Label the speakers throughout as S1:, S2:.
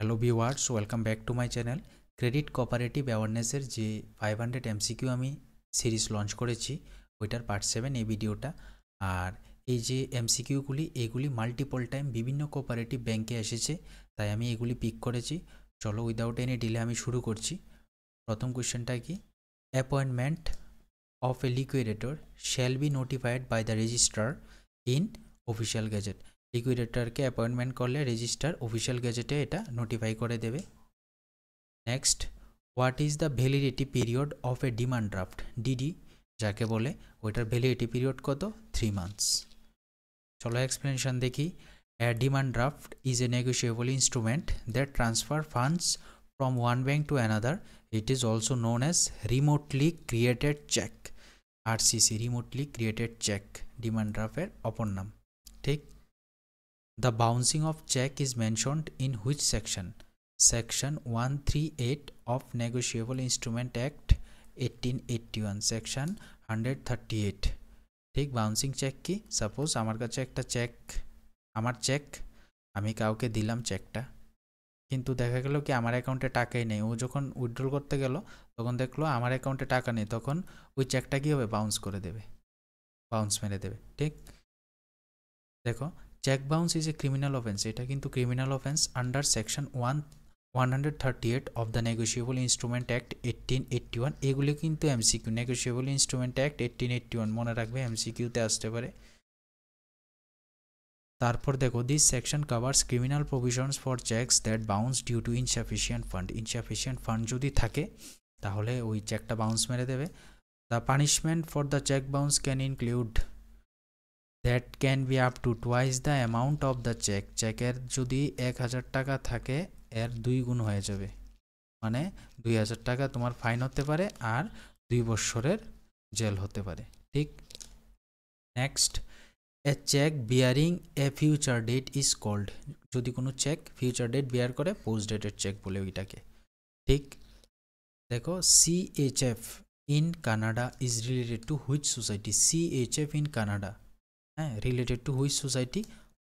S1: Hello viewers welcome back to my channel credit cooperative অ্যাওয়ারনেসের যে five hundred MCQ আমি series launch করেছি ওইটার পার্ট সেভেন এই ভিডিওটা আর এই যে এমসিকিউগুলি এগুলি মাল্টিপল টাইম বিভিন্ন কোঅপারেটিভ ব্যাংকে এসেছে তাই আমি এগুলি পিক করেছি চলো উইদাউট এনি ডিলে আমি শুরু করছি প্রথম কোয়েশ্চেনটা কি appointment of a liquidator shall be notified by the registrar in official gazette লিকুইডেটারকে অ্যাপয়েন্টমেন্ট করলে রেজিস্টার অফিসিয়াল গেজেটে এটা নোটিফাই করে দেবে next what is the validity period of a demand draft DD যাকে বলে ওইটার ভ্যালিডিটি পিরিয়ড কত থ্রি মান্থস চলো এক্সপ্লেনেশন দেখি A demand draft is a negotiable instrument that transfer funds from one bank to another. It is also known as remotely created check. RCC remotely created check demand draft এর অপর নাম ঠিক The bouncing of check is mentioned in which section? Section 138 of Negotiable Instrument Act 1881 section 138 ঠিক bouncing check কি suppose আমার কাছে একটা check আমার চেক আমি কাউকে দিলাম চেকটা কিন্তু দেখা গেল কি আমার অ্যাকাউন্টে টাকাই নেই ও যখন উইথড্রল করতে গেল তখন দেখলো আমার অ্যাকাউন্টে টাকা নেই তখন ওই চেকটা কী হবে বাউন্স করে দেবে বাউন্স মেরে দেবে ঠিক দেখো cheque bounce is a criminal offence এটা কিন্তু criminal offence under section one one hundred thirty eight of the negotiable instrument act eighteen eighty one এগুলি কিন্তু MCQ negotiable instrument act eighteen eighty one মনে রাখবে এমসিকিউতে আসতে পারে তারপর দেখো this section covers criminal provisions for cheques that bounce due to insufficient fund insufficient fund যদি থাকে তাহলে ওই চেকটা বাউন্স মেরে দেবে the punishment for the cheque bounce can include that can be up to twice the amount of the cheque চেকের যদি এক হাজার টাকা থাকে এর দুই গুণ হয়ে যাবে মানে দুই হাজার টাকা তোমার ফাইন হতে পারে আর দুই বৎসরের জেল হতে পারে ঠিক next a cheque bearing a future date is called যদি কোনো চেক ফিউচার ডেট বিয়ার করে পোস্ট ডেটেড চেক বলে ওইটাকে ঠিক দেখো CHF in Canada is related to which society CHF in Canada হ্যাঁ related to which society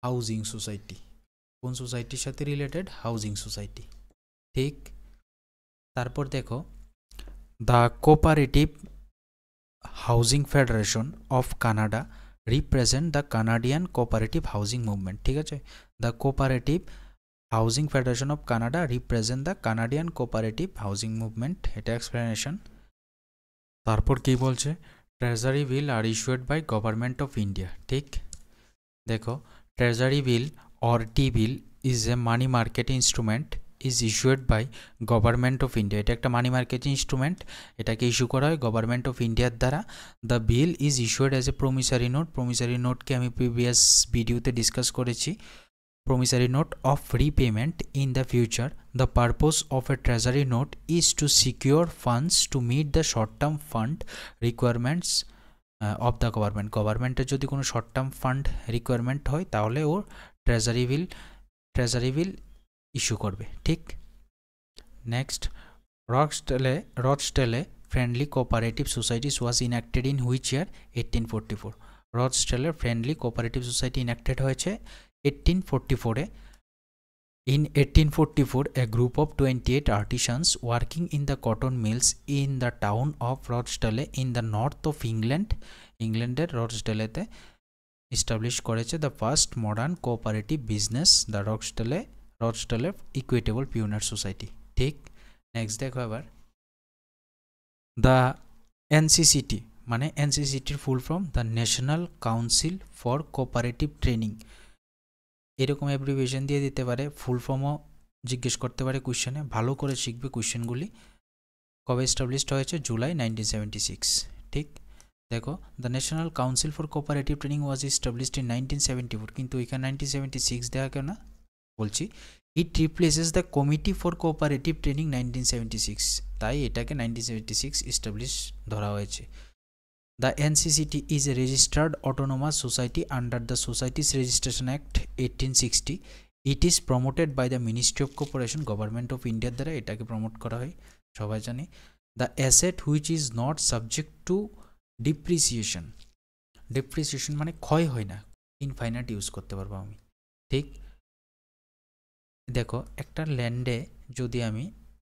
S1: housing society কোন সোসাইটির সাথে রিলেটেড হাউজিং সোসাইটি ঠিক তারপর দেখো the cooperative housing federation of Canada represent the Canadian cooperative housing movement ঠিক আছে the cooperative housing federation of Canada represent the Canadian cooperative housing movement এটা explanation তারপর কী বলছে treasury bill are issued by government of India ঠিক দেখো treasury bill or T bill is a money market instrument is issued by government of India এটা একটা money market instrument এটাকে issue করা হয় গভর্নমেন্ট অফ ইন্ডিয়ার দ্বারা the bill is issued as a promissory note promissory নোটকে আমি previous ভিডিওতে ডিসকাস করেছি promissory note of repayment in the future. The purpose of a treasury note is to secure funds to meet the short-term fund requirements of the government গভর্নমেন্টের যদি কোনো short term fund requirement হয় তাহলে ও treasury bill treasury bill issue করবে ঠিক next Rochdale Rochdale friendly cooperative societies was enacted in which year eighteen forty four Rochdale friendly cooperative society enacted হয়েছে ফোরে in 1844 four a group of twenty eight artisans working in the cotton mills in the town of Rochdale in the north of England ইংল্যান্ডের রক্সডেলেতে establish করেছে the first modern cooperative business the Rochdale Rochdale equitable pioneer society ঠিক next দেখো এবার the NCCT মানে এনসিসিটির full form the national council for cooperative training এরকম abbreviation দিয়ে দিতে পারে ফুল ফর্মও জিজ্ঞেস করতে পারে কোয়েশ্চেনে ভালো করে শিখবে কোয়েশ্চেনগুলি কবে এস্টাবলিশড হয়েছে জুলাই নাইনটিন সিক্স ঠিক দেখো the national council for cooperative training was established in nineteen seventy four কিন্তু এখানে নাইনটিন সেভেন্টি সিক্স দেখা না বলছি it replaces the committee for cooperative training nineteen seventy six তাই এটাকে নাইনটিন সেভেন্টি সিক্স এস্টাবলিশ ধরা হয়েছে The NCCT is a registered autonomous society under the Societies Registration Act 1860. It is promoted by the ministry of corporation government of ইন্ডিয়ার দ্বারা এটাকে promote করা হয় সবাই জানি the asset which is not subject to depreciation depreciation মানে ক্ষয় হয় না ইনফাইনাইট ইউজ করতে পারবো আমি ঠিক দেখো একটা ল্যান্ডে যদি আমি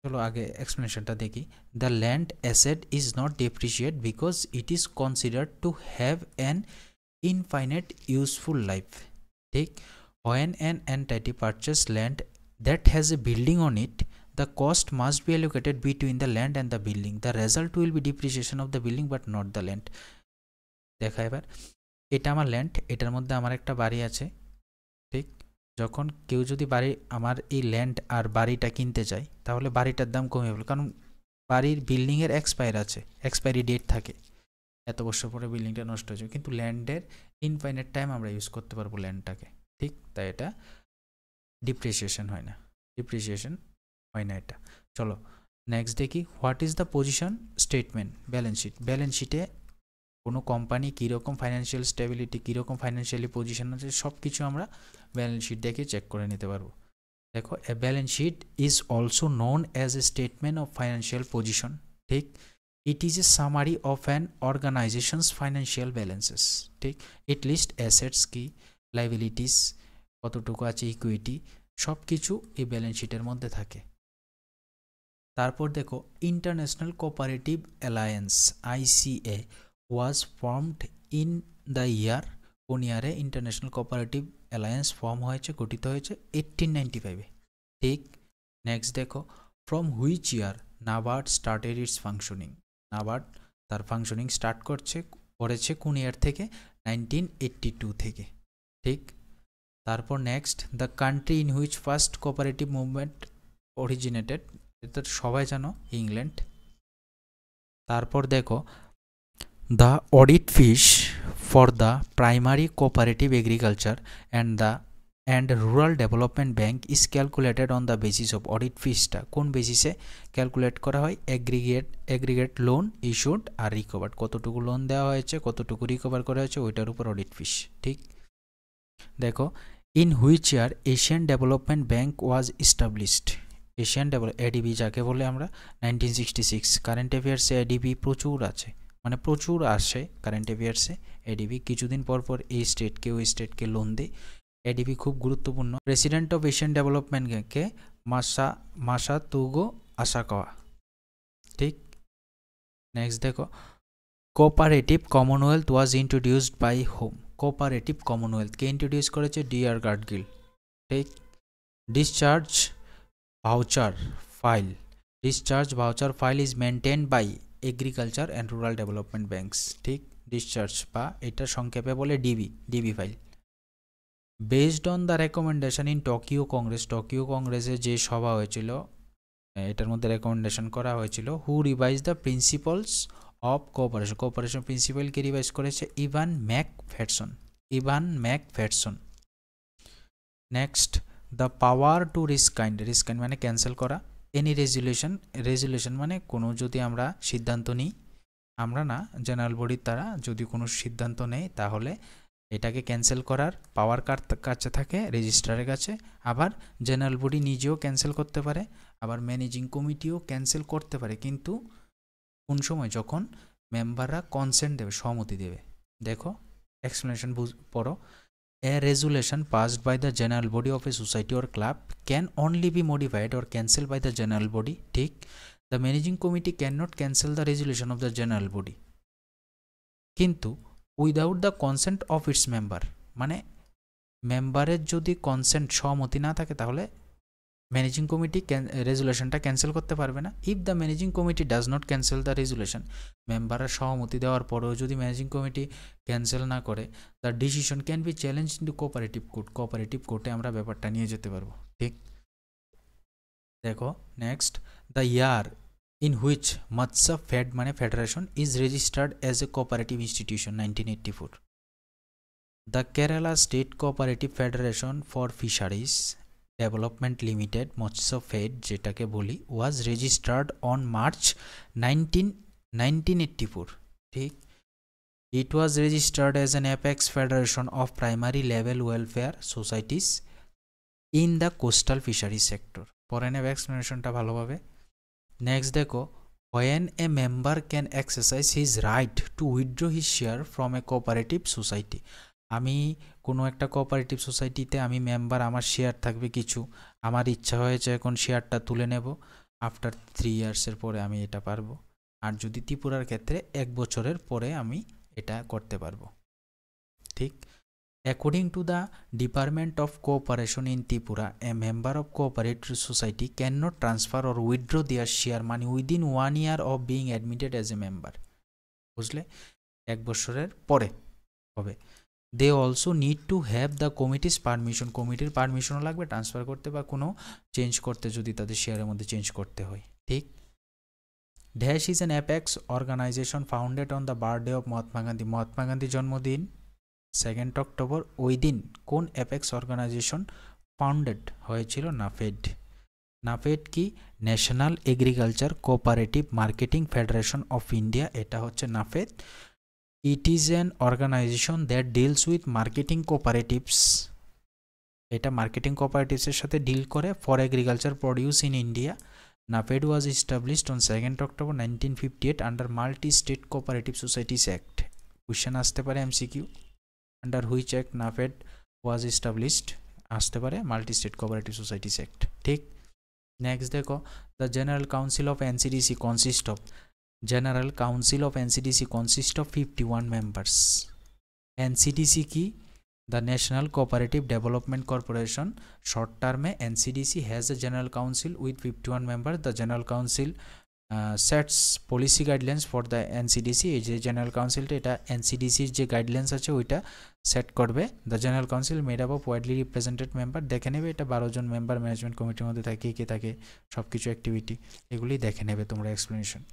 S1: চলো আগে এক্সপ্লেনেশনটা দেখি the land asset is not depreciate because it is considered to have an infinite useful life ঠিক when an entity purchases land that has a building on it the cost must be allocated between the land and the building the result will be depreciation of the building but not the land দেখা এবার এটা আমার land এটার মধ্যে আমার একটা বাড়ি আছে ঠিক যখন কেউ যদি বাড়ি আমার এই ল্যান্ড আর বাড়িটা কিনতে চায় তাহলে বাড়িটার দাম কমে যাবে কারণ বাড়ির বিল্ডিংয়ের এক্সপায়ার আছে এক্সপায়ারি ডেট থাকে এত বছর পরে বিল্ডিংটা নষ্ট হয়ে যাবে কিন্তু ল্যান্ডের ইনফাইনেট টাইম আমরা ইউজ করতে পারবো ল্যান্ডটাকে ঠিক তাই এটা ডিপ্রিসিয়েশন হয় না ডিপ্রিসিয়েশন হয় না এটা চলো নেক্সট দেখি what is the position statement balance sheet balance শিটে কোনো কোম্পানি কীরকম ফাইন্যান্সিয়াল স্টেবিলিটি কীরকম ফাইন্যান্সিয়ালি পজিশন আছে সব কিছু আমরা ব্যালেন্স শিট দেখে চেক করে নিতে পারবো দেখো a balance sheet is also known as a statement of financial position ঠিক it is a summary of an organisation's financial balances ঠিক ইট লিস্ট অ্যাসেটস কি লাইবিলিটিস কতটুকু আছে ইকুইটি সব কিছু এই ব্যালেন্স শিটের মধ্যে থাকে তারপর দেখো international cooperative alliance ICA was formed in the year কোন ইয়ারে ইন্টারন্যাশনাল কোঅপারেটিভ অ্যালায়েন্স ফর্ম হয়েছে গঠিত হয়েছে এইটিন নাইনটি ফাইভে ঠিক নেক্সট দেখো from which year NABARD started its functioning NABARD তার ফাংশনিং স্টার্ট করছে করেছে কোন ইয়ার থেকে নাইনটিন এইট্টি টু থেকে ঠিক তারপর next the country in which first cooperative movement originated সবাই জানো ইংল্যান্ড তারপর দেখো the audit fees for the primary cooperative agriculture and the and rural development bank is calculated on the basis of audit ফিসটা কোন বেসিসে calculate করা হয় aggregate aggregate loan issued আর রিকভার কতটুকু লোন দেওয়া হয়েছে কতটুকু রিকভার করা হয়েছে ওইটার উপর অডিট ফিস ঠিক দেখো in which year Asian development bank was established Asian develop ADB যাকে বলে আমরা নাইনটিন সিক্সটি সিক্স কারেন্ট অ্যাফেয়ার্সে এডিবি প্রচুর আছে মানে প্রচুর আসে কারেন্ট অ্যাফেয়ার্সে এডিবি কিছুদিন পর পর এই স্টেটকে ওই স্টেটকে লোন দেয় এডিবি খুব গুরুত্বপূর্ণ প্রেসিডেন্ট অফ এশিয়ান ডেভেলপমেন্ট ব্যাংকে মাসা মাসা তুগো আশা ঠিক নেক্সট দেখো cooperative commonwealth was introduced by whom cooperative কমনওয়েলথকে ইন্ট্রোডিউস করেছে ডিআর গার্ডগিল ঠিক discharge voucher file discharge voucher file is maintain by agriculture and rural development banks ঠিক ডিসচার্জ বা এটা সংক্ষেপে বলে DB DB file based on the recommendation in Tokyo congress Tokyo কংগ্রেসে যে সভা হয়েছিল এটার মধ্যে রেকমেন্ডেশন করা হয়েছিল who revise the principles of cooperation cooperation প্রিন্সিপালকে রিভাইজ করেছে Ivan Mac ফ্যাটসন Ivan MacPherson next the power to rescind rescind মানে ক্যান্সেল করা এনি রেজুলেশন রেজুলেশন মানে কোনো যদি আমরা সিদ্ধান্ত নিই আমরা না জেনারেল বডির তারা যদি কোনো সিদ্ধান্ত নেই তাহলে এটাকে ক্যান্সেল করার পাওয়ার কার কাছে থাকে রেজিস্ট্রারের কাছে আবার জেনারেল বডি নিজেও ক্যান্সেল করতে পারে আবার ম্যানেজিং কমিটিও ক্যান্সেল করতে পারে কিন্তু কোন সময় যখন মেম্বাররা কনসেন্ট দেবে সহমতি দেবে দেখো এক্সপ্লেনেশন বুঝ পড়ো A resolution passed by the general body of a society or club can only be modified or cancelled by the general body. ঠিক the managing committee cannot cancel the resolution of the general body. কিন্তু without the consent of its member. মানে মেম্বারের যদি consent সহমতি না থাকে তাহলে managing committee রেজুলেশনটা cancel করতে পারবে না if the managing committee does not cancel the resolution মেম্বাররা সহমতি দেওয়ার পরেও যদি ম্যানেজিং কমিটি ক্যান্সেল না করে the decision can be challenge into cooperative court cooperative কোর্টে আমরা ব্যাপারটা নিয়ে যেতে পারবো ঠিক দেখো next the year in which Matsyafed মানে federation is registered as a cooperative institution nineteen eighty four the Kerala state cooperative federation for fisheries development limited Matsyafed যেটাকে বলি was registered on March nineteen nineteen eighty four ঠিক it was registered as an apex federation of primary level welfare societies in the coastal fishery sector পরে নেব এক্সপ্লেনেশনটা ভালোভাবে next দেখো when a member can exercise his right to withdraw his share from a cooperative society আমি কোনো একটা cooperative সোসাইটিতে আমি মেম্বার আমার শেয়ার থাকবে কিছু আমার ইচ্ছা হয়েছে এখন শেয়ারটা তুলে নেব আফটার থ্রি ইয়ার্সের পরে আমি এটা পারবো আর যদি ত্রিপুরার ক্ষেত্রে এক বছরের পরে আমি এটা করতে পারবো ঠিক according to the department of cooperation in Tripura a member of cooperative society can not transfer or withdraw their share money within one year of being admitted as a member বুঝলে এক বছরের পরে হবে they also need to have the committee's permission কমিটির পারমিশনও লাগবে transfer করতে বা কোনো চেঞ্জ করতে যদি তাদের শেয়ারের মধ্যে চেঞ্জ করতে হয় ঠিক dash is an apex organisation founded on the birthday of Mahatma Gandhi Mahatma গান্ধীর জন্মদিন সেকেন্ড অক্টোবর ওই দিন কোন অ্যাপেক্স অর্গানাইজেশন ফাউন্ডেড হয়েছিল নাফেড নাফেড কি national agriculture cooperative marketing federation of India এটা হচ্ছে NAFED it is an organisation that deals with marketing cooperatives এটা মার্কেটিং কোঅপারেটিভসের সাথে ডিল করে for agriculture produce in India NAFED was established on second October nineteen fifty eight under multi state cooperative societies act question আসতে পারে MCQ under which act NAFED was established আসতে পারে multi state cooperative societies act ঠিক next দেখো the general council of NCDC consist of general council of NCDC consist of 51 members NCDC की the national cooperative development corporation short term में NCDC has a general council with 51 one member the general council sets policy guidelines for the NCDC C D general council C जो guidelines आईटा set कर the general council made up of widely represented member देखे ने बारो जन member management committee मध्य थे थके सबकिू activity एगुली देखे ने तुम्हारा explanation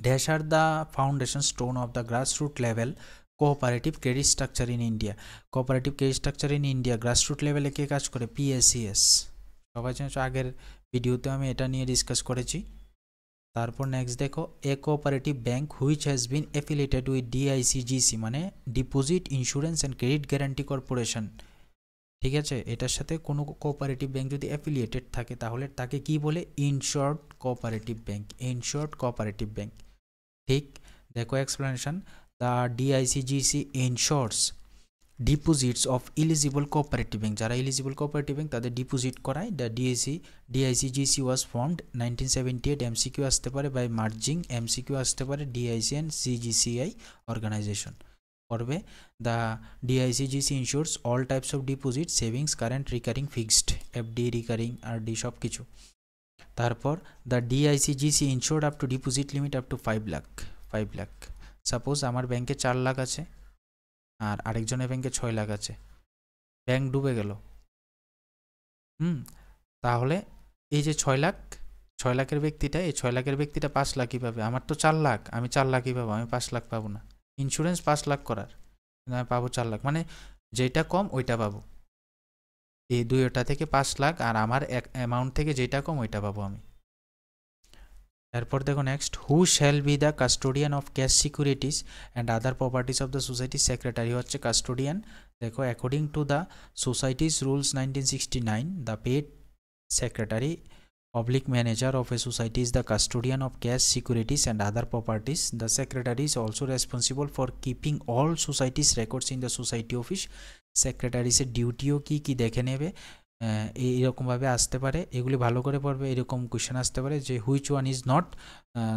S1: Dash are the foundation stone of the grassroots level cooperative credit structure in India. Cooperative credit structure in India grassroots level কে কাজ করে PSES সবাই জানো আগের ভিডিওতে আমি এটা নিয়ে ডিসকাস করেছি তারপর নেক্সট দেখো a cooperative bank which has been affiliated with DICGC মানে deposit insurance and credit guarantee corporation ঠিক আছে এটার সাথে কোনো কোঅপারেটিভ ব্যাংক যদি অ্যাফিলিয়েটেড থাকে তাহলে তাকে কি বলে in short cooperative bank in short cooperative bank ঠিক দেখো explanation the DICGC insures deposits of eligible cooperative bank যারা ইলিজিবল কোঅপারেটিভ ব্যাংক তাদের ডিপোজিট করায় the DAC DICGC was formed nineteen seventy eight MCQ আসতে পারে বাই মার্জিং এমসিকিউ আসতে পারে DIC and CGCI organisation করবে the DICGC insures all types of deposit savings current recurring fixed FD recurring R D সব কিছু তারপর the DICGC ইনস্যুরড up to deposit limit up to five lakh five lakh suppose আমার ব্যাংকে চার লাখ আছে আর আরেকজনের ব্যাংকে ছয় লাখ আছে ব্যাংক ডুবে গেল হুম তাহলে এই যে ছয় লাখ ছয় লাখের ব্যক্তিটা এই ছয় লাখের ব্যক্তিটা পাঁচ লাখই পাবে আমার তো চার লাখ আমি চার লাখই পাবো আমি পাঁচ লাখ পাবো না ইন্স্যুরেন্স পাঁচ লাখ করার কিন্তু আমি পাবো চার লাখ মানে যেটা কম ওইটা পাবো এই দুইটা থেকে পাঁচ লাখ আর আমার এক অ্যামাউন্ট থেকে যেটা কম ওইটা পাবো আমি এরপর দেখো next who shall be the custodian of cash securities and other properties of the society secretary হচ্ছে কাস্টোডিয়ান দেখো according to the society's rules nineteen sixty nine the paid secretary Public manager of a society is the custodian of cash, securities and other properties. The secretary is also responsible for keeping all society's records in the society office. Secretary is a duty সেক্রেটারিসের ডিউটিও কি কি দেখে নেবে এইরকমভাবে আসতে পারে এগুলি ভালো করে পড়বে এরকম কোয়েশ্চেন আসতে পারে যে which one is not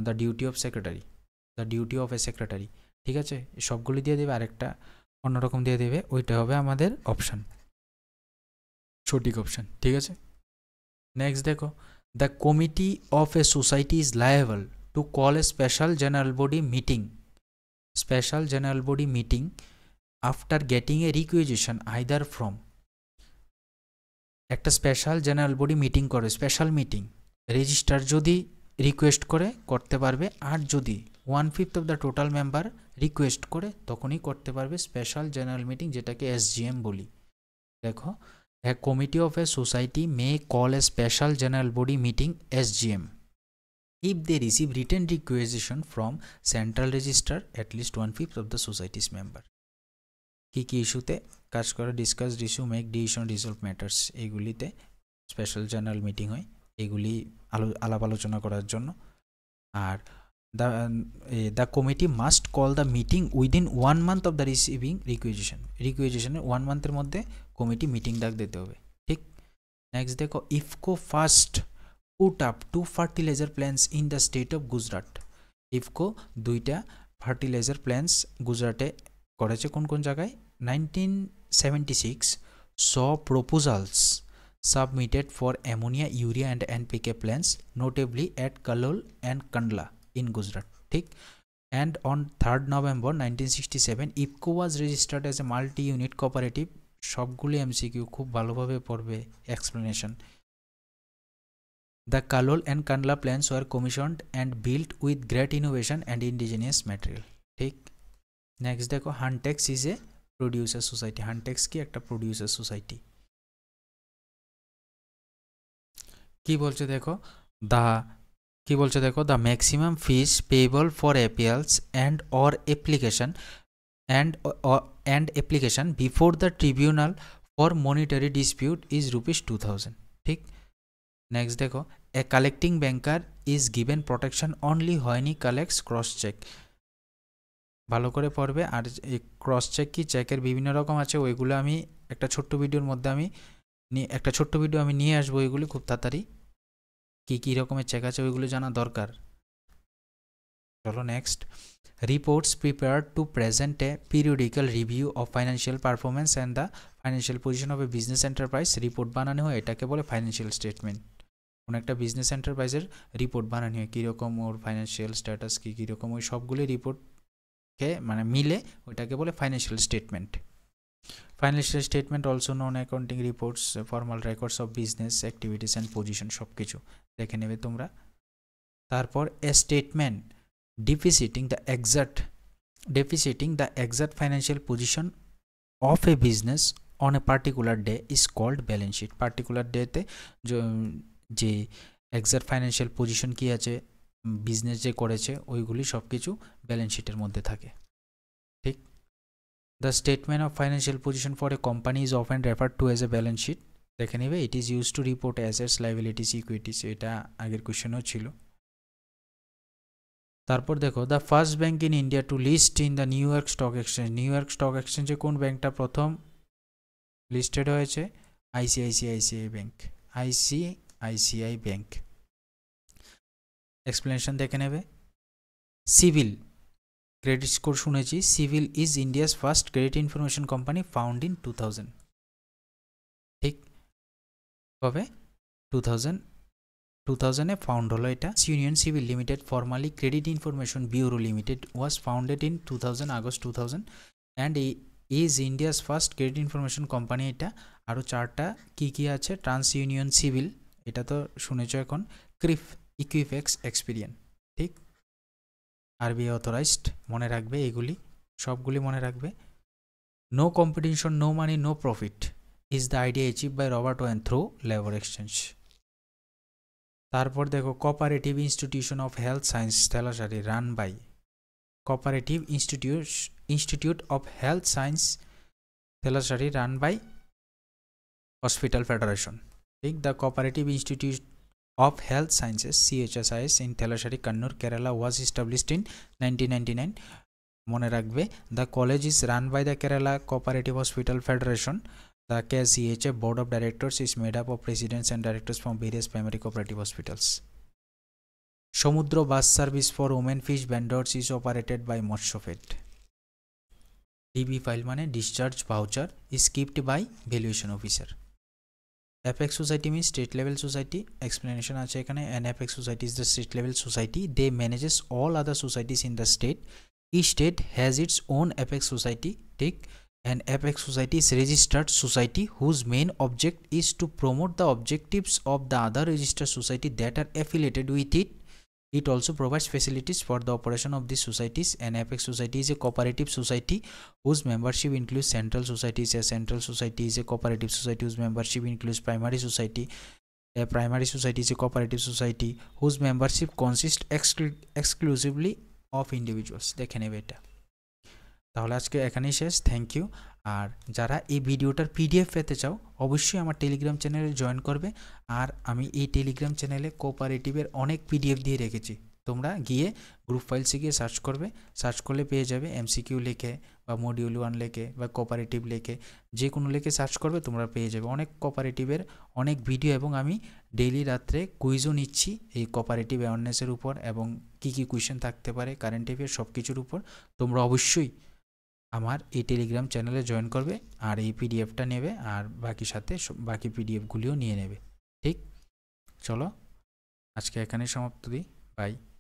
S1: the duty of secretary the duty of a secretary ঠিক আছে সবগুলি দিয়ে দেবে আরেকটা অন্যরকম দিয়ে দেবে ওইটা হবে আমাদের অপশান সঠিক অপশান ঠিক আছে নেক্সট দেখো the committee of a society is liable to call a special general body meeting special general body meeting after getting a requisition either from একটা স্পেশাল জেনারেল বডি মিটিং করে special meeting registrar যদি request করে করতে পারবে আর যদি one fifth of the total member request করে তখনই করতে পারবে স্পেশাল জেনারেল মিটিং যেটাকে এসজিএম বলি দেখো A committee of a society may call a special general body meeting SGM if they receive written requisition from central register at least one fifth of the society's member কি কি ইস্যুতে কাজ করা discussed issue make decision resolve matters এগুলিতে special general meeting হয় এগুলি আলাপ আলোচনা করার জন্য আর the the committee must call the meeting within one month of the receiving requisition রিকুইজিশনের ওয়ান মান্থের মধ্যে कमिटी मीटिंग तक देते हो ठीक नेक्स्ट देखो IFFCO first put up two fertiliser plants in the state of Gujarat IFFCO 2टा फर्टिलाइजर प्लांट्स गुजरात में করেছে কোন কোন জায়গায় 1976 100 proposals submitted for ammonia urea and NPK plants notably at Kalol and Kandla in Gujarat ঠিক and on 3rd November 1967 IFFCO was registered as a multi unit cooperative সবগুলি এমসিকিউ খুব ভালোভাবে পড়বে explanation the Kalol and Kandla plants were commissioned and build with great innovation and indigenous material ঠিক next দেখো Hantex is a producer society Hantex কি একটা প্রডিউসার সোসাইটি কি বলছে দেখো দ্য কি বলছে দেখো the maximum fees payable for appeals and or application and uh, and application before the tribunal for monetary dispute is rupees 2000 ठीक next देखो a collecting banker is given protection only when he collects cross check ভালো করে পড়বে আর cross check কি চেকের বিভিন্ন রকম আছে ওইগুলো আমি একটা ছোট্ট ভিডিওর মধ্যে আমি একটা ছোট্ট ভিডিও আমি নিয়ে আসবো ওইগুলি খুব তাড়াতাড়ি কী কী রকমের চেক আছে ওইগুলো জানা দরকার চলো next reports prepare to present a periodical review of financial performance and the financial position of a business enterprise report বানানো হয় এটাকে বলে ফাইন্যান্সিয়াল স্টেটমেন্ট কোনো একটা বিজনেস এন্টারপ্রাইজের রিপোর্ট বানানো হয় কীরকম ওর ফাইন্যান্সিয়াল স্ট্যাটাস কী কীরকম ওই সবগুলি রিপোর্টকে মানে মিলে ওইটাকে বলে financial statement financial statement also known accounting reports formal records of business activities and position সব কিছু দেখে নেবে তোমরা তারপর a statement deficiting the exact deficiting the exact financial position of a business on a particular day is called balance sheet particular ডেতে যে exact financial position কি আছে বিজনেস যে করেছে ওইগুলি সব কিছু ব্যালেন্স শিটের মধ্যে থাকে ঠিক the statement of financial position for a company is অফ অ্যান্ড refer to as a balance sheet দেখে নেবে it is use to report assets liabilities equities এটা আগের কোয়েশনেও ছিল তারপর দেখো the first bank in India to list in the New York stock exchange New York stock এক্সচেঞ্জে কোন ব্যাঙ্কটা প্রথম লিস্টেড হয়েছে ICICI bank ICICI bank explanation দেখে নেবে সিভিল ক্রেডিট স্কোর শুনেছি civil is India's first credit information company founded in two thousand ঠিক কবে টু থাউজেন্ড টু থাউজেন্ডে ফাউন্ড হলো এটা union CIBIL limited formerly credit information bureau limited was founded in two thousand August two thousand and is India's first credit information company এটা আরও চারটা কী কী আছে trans union civil এটা তো শুনেছ এখন ক্রিফ ইকুইফেক্স এক্সপিরিয়েন ঠিক আরবি অথরাইজড মনে রাখবে এগুলি সবগুলি মনে রাখবে no competition no money no profit is the idea achieve by Roberto and through labour exchange তারপর দেখো cooperative institution of health science Thalassery run by cooperative institute institute of health science Thalassery run by hospital federation ঠিক the cooperative institute of health sciences CHSIS in Thalassery Kannur Kerala was established in nineteen nine মনে রাখবে the college is run by the Kerala cooperative hospital federation The KCHF Board of Directors is made up of presidents and directors from various primary cooperative hospitals. Samudra bus service for women fish vendors is operated by Motsofet. DB file माने discharge voucher is kept by valuation officer. Apex society mean state level society explanation আছে এখানে an apex society is the state level society they manages all other societies in the state each state has its own apex society ঠিক An apex society is registered society whose main object is to promote the objectives of the other registered society that are affiliated with it. It also provides facilities for the operation of these societies. An apex society is a cooperative society whose membership includes central societies. A central society is a cooperative society whose membership includes primary society. A primary society is a cooperative society whose membership consists exclu exclusively of individuals. দেখে নেবে এটা তাহলে আজকে এখানেই শেষ thank you আর যারা এই ভিডিওটার পিডিএফ পেতে চাও অবশ্যই আমার টেলিগ্রাম চ্যানেলে জয়েন করবে আর আমি এই টেলিগ্রাম চ্যানেলে কোঅপারেটিভের অনেক পিডিএফ দিয়ে রেখেছি তোমরা গিয়ে গ্রুপ ফাইলসে গিয়ে সার্চ করবে সার্চ করলে পেয়ে যাবে এমসিকিউ লেখে বা মডিউল ওয়ান লেখে বা কোপারেটিভ লেখে যে কোনো লেখে সার্চ করবে তোমরা পেয়ে যাবে অনেক কোপারেটিভের অনেক ভিডিও এবং আমি ডেইলি রাত্রে কুইজও নিচ্ছি এই কোপারেটিভ অ্যাওয়ারনেসের উপর এবং কি কি কুয়েশন থাকতে পারে কারেন্ট অ্যাফেয়ার সব কিছুর উপর তোমরা অবশ্যই আমার এই টেলিগ্রাম চ্যানেলে জয়েন করবে আর এই পিডিএফটা নেবে আর বাকি সাথে বাকি পিডিএফগুলিও নিয়ে নেবে ঠিক চলো আজকে এখানে সমাপ্ত দিই বাই